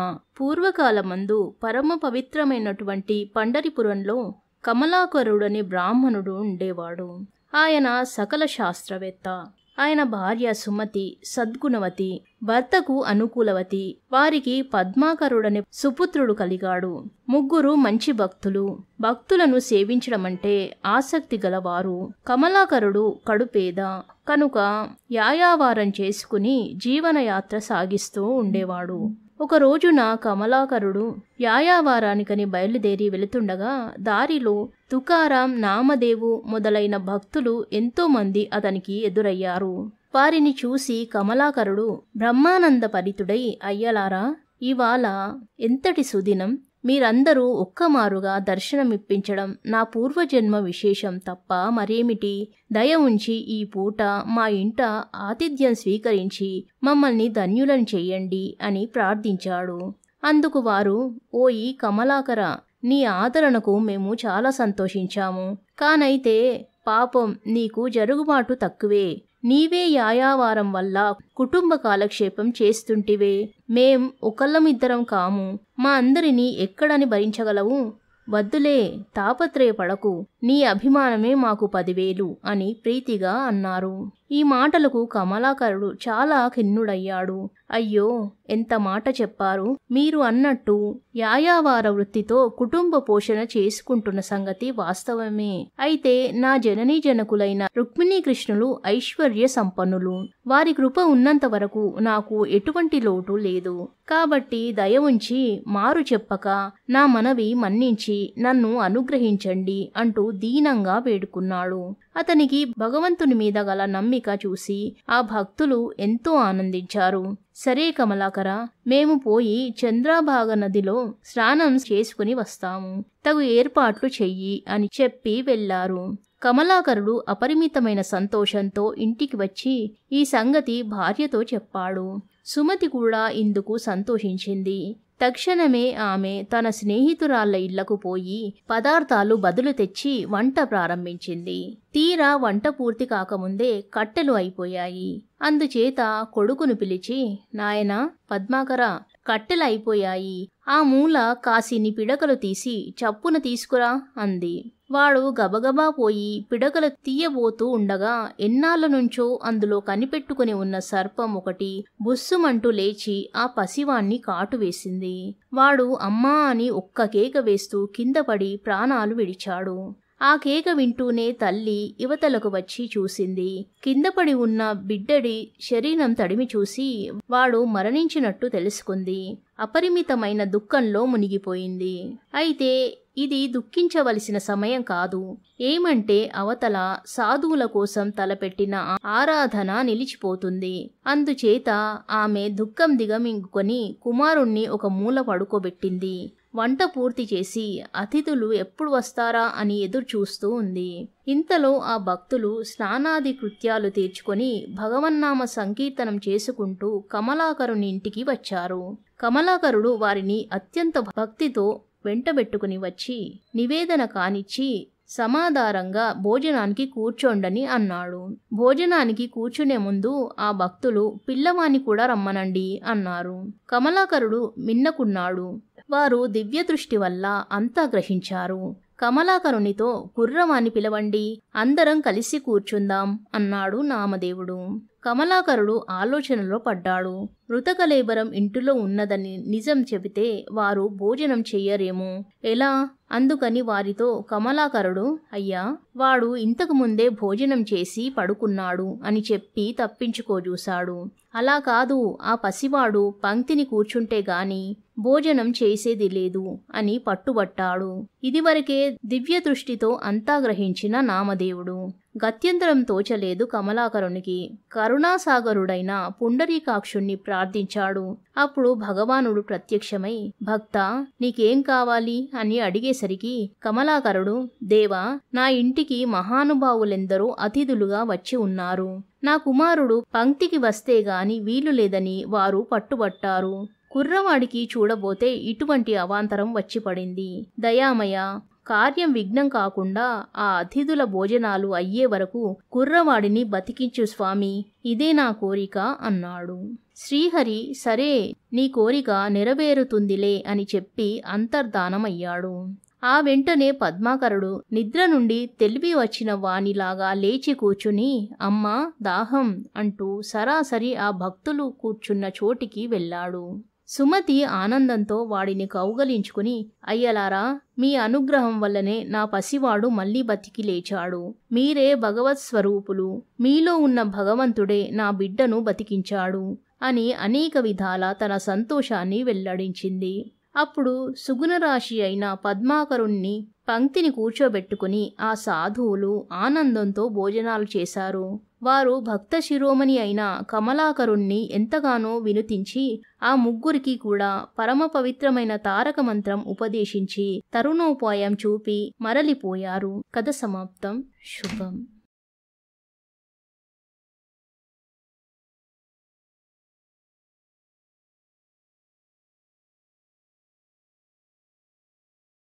రామ పూర్వకాలమందు పరమ పవిత్రమైనటువంటి పండరిపురంలో కమలాకరుడని బ్రాహ్మణుడు ఉండేవాడు ఆయన సకల శాస్త్రవేత్త ఆయన భార్య సుమతి సద్గుణవతి భర్తకు అనుకూలవతి వారికి పద్మాకరుడనే సుపుత్రుడు కలిగాడు ముగ్గురు మంచి భక్తులు భక్తులను సేవించడమంటే ఆసక్తి గలవారు కమలాకరుడు కడుపేద కనుక యాయావారం చేసుకుని జీవనయాత్ర సాగిస్తూ ఉండేవాడు ఒక రోజున కమలాకరుడు యాయావారానికని బయలుదేరి వెళుతుండగా దారిలో తుకారాం నామదేవు మొదలైన భక్తులు ఎంతోమంది అతనికి ఎదురయ్యారు వారిని చూసి కమలాకరుడు బ్రహ్మానందపరితుడై అయ్యలారా ఇవాళ ఎంతటి సుదినం మీరందరూ ఒక్కమారుగా దర్శనమిప్పించడం నా పూర్వజన్మ విశేషం తప్ప మరేమిటి దయ ఉంచి ఈ పూట మా ఇంట ఆతిథ్యం స్వీకరించి మమ్మల్ని ధన్యులను చెయ్యండి అని ప్రార్థించాడు అందుకు వారు ఓయి కమలాకర నీ ఆదరణకు మేము చాలా సంతోషించాము కానైతే పాపం నీకు జరుగుబాటు తక్కువే నీవే యాయావారం వల్ల కుటుంబ కాలక్షేపం చేస్తుంటివే మేం ఒకళ్ళమిద్దరం కాము మా అందరినీ ఎక్కడని భరించగలవు వద్దులే తాపత్రయపడకు నీ అభిమానమే మాకు పదివేలు అని ప్రీతిగా అన్నారు ఈ మాటలకు కమలాకరుడు చాలా ఖిన్నుడయ్యాడు అయ్యో ఎంత మాట చెప్పారు మీరు అన్నట్టు యాయావార వృత్తితో కుటుంబ పోషణ చేసుకుంటున్న సంగతి వాస్తవమే అయితే నా జననీ జనకులైన రుక్మిణీకృష్ణులు ఐశ్వర్య సంపన్నులు వారి కృప ఉన్నంత వరకు నాకు ఎటువంటి లోటు లేదు కాబట్టి దయ ఉంచి మారు చెప్పక నా మనవి మన్నించి నన్ను అనుగ్రహించండి అంటూ దీనంగా వేడుకున్నాడు అతనికి భగవంతుని మీద గల నమ్మిక చూసి ఆ భక్తులు ఎంతో ఆనందించారు సరే కమలాకర మేము పోయి చంద్రాభాగ నదిలో స్నానం చేసుకుని వస్తాము తగు ఏర్పాట్లు చెయ్యి అని చెప్పి వెళ్లారు కమలాకరుడు అపరిమితమైన సంతోషంతో ఇంటికి వచ్చి ఈ సంగతి భార్యతో చెప్పాడు సుమతి కూడా ఇందుకు సంతోషించింది తక్షణమే ఆమె తన స్నేహితురాళ్ల ఇళ్లకు పోయి పదార్థాలు బదులు తెచ్చి వంట ప్రారంభించింది తీరా వంట పూర్తి కాకముందే కట్టెలు అయిపోయాయి అందుచేత కొడుకును పిలిచి నాయన పద్మాకర కట్టెలు అయిపోయాయి ఆ మూల కాసిని పిడకలు తీసి చప్పున తీసుకురా అంది వాడు గబగబా పోయి పిడకలు తీయబోతూ ఉండగా ఎన్నాళ్ళ నుంచో అందులో కనిపెట్టుకుని ఉన్న సర్పం ఒకటి బుస్సుమంటూ లేచి ఆ పసివాణ్ణి కాటు వేసింది వాడు అమ్మా అని ఒక్క కేక వేస్తూ కింద పడి ప్రాణాలు విడిచాడు ఆ కేక వింటూనే తల్లి యువతలకు వచ్చి చూసింది కిందపడి ఉన్న బిడ్డడి శరీరం తడిమి చూసి వాడు మరణించినట్టు తెలుసుకుంది అపరిమితమైన దుఃఖంలో మునిగిపోయింది అయితే ఇది దుఃఖించవలసిన సమయం కాదు ఏమంటే అవతల సాధువుల కోసం తలపెట్టిన ఆరాధన నిలిచిపోతుంది అందుచేత ఆమె దుఃఖం దిగమింగుకొని కుమారుణ్ణి ఒక మూల పడుకోబెట్టింది వంట పూర్తి చేసి అతిథులు ఎప్పుడు వస్తారా అని ఎదురు చూస్తూ ఉంది ఇంతలో ఆ భక్తులు స్నానాది కృత్యాలు తీర్చుకొని భగవన్నామ సంకీర్తనం చేసుకుంటూ కమలాకరుని ఇంటికి వచ్చారు కమలాకరుడు వారిని అత్యంత భక్తితో వెంటబెట్టుకుని వచ్చి నివేదన కానిచ్చి సమాధారంగా భోజనానికి కూర్చోండని అన్నాడు భోజనానికి కూర్చునే ముందు ఆ భక్తులు పిల్లవాణి కూడా రమ్మనండి అన్నారు కమలాకరుడు మిన్నకున్నాడు వారు దివ్య దృష్టి వల్ల అంతా గ్రహించారు కమలాకరునితో కుర్రవాణి పిలవండి అందరం కలిసి కూర్చుందాం అన్నాడు నామదేవుడు కమలాకరుడు ఆలోచనలో పడ్డాడు మృతకలేబరం ఇంటిలో ఉన్నదని నిజం చెబితే వారు భోజనం చెయ్యరేమో ఎలా అందుకని వారితో కమలాకరుడు అయ్యా వాడు ఇంతకు ముందే భోజనం చేసి పడుకున్నాడు అని చెప్పి తప్పించుకోజూశాడు అలా కాదు ఆ పసివాడు పంక్తిని కూర్చుంటే గాని భోజనం చేసేది లేదు అని పట్టుబట్టాడు ఇదివరకే దివ్య దృష్టితో అంతా గ్రహించిన నామదేవుడు గత్యంతరం తోచలేదు కమలాకరునికి కరుణాసాగరుడైన పుండరీకాక్షుణ్ణి ప్రార్థించాడు అప్పుడు భగవానుడు ప్రత్యక్షమై భక్త నీకేం కావాలి అని అడిగే వచ్చేసరికి కమలాకరుడు దేవా నా ఇంటికి మహానుభావులెందరూ అతిథులుగా వచ్చి ఉన్నారు నా కుమారుడు పంక్తికి వస్తే గాని వీలు లేదని వారు పట్టుబట్టారు కుర్రవాడికి చూడబోతే ఇటువంటి అవాంతరం వచ్చి పడింది దయామయ కార్యం విఘ్నం కాకుండా ఆ అతిథుల భోజనాలు అయ్యే వరకు కుర్రవాడిని బతికించు స్వామి ఇదే నా కోరిక అన్నాడు శ్రీహరి సరే నీ కోరిక నెరవేరుతుందిలే అని చెప్పి అంతర్ధానమయ్యాడు ఆ వెంటనే పద్మాకరుడు నిద్ర నుండి తెలివి వచ్చిన వానిలాగా లేచి కూర్చుని అమ్మా దాహం అంటూ సరాసరి ఆ భక్తులు కూర్చున్న చోటికి వెళ్ళాడు సుమతి ఆనందంతో వాడిని కౌగలించుకుని అయ్యలారా మీ అనుగ్రహం వల్లనే నా పసివాడు మళ్ళీ బతికి లేచాడు మీరే భగవత్ స్వరూపులు మీలో ఉన్న భగవంతుడే నా బిడ్డను బతికించాడు అని అనేక విధాల తన సంతోషాన్ని వెల్లడించింది అప్పుడు సుగుణరాశి అయిన పద్మాకరుణ్ణి పంక్తిని కూర్చోబెట్టుకుని ఆ సాధువులు ఆనందంతో భోజనాలు చేశారు వారు భక్త శిరోమణి అయిన కమలాకరుణ్ణి ఎంతగానో వినుతించి ఆ ముగ్గురికి కూడా పరమ పవిత్రమైన తారక మంత్రం ఉపదేశించి తరుణోపాయం చూపి మరలిపోయారు కథ సమాప్తం శుభం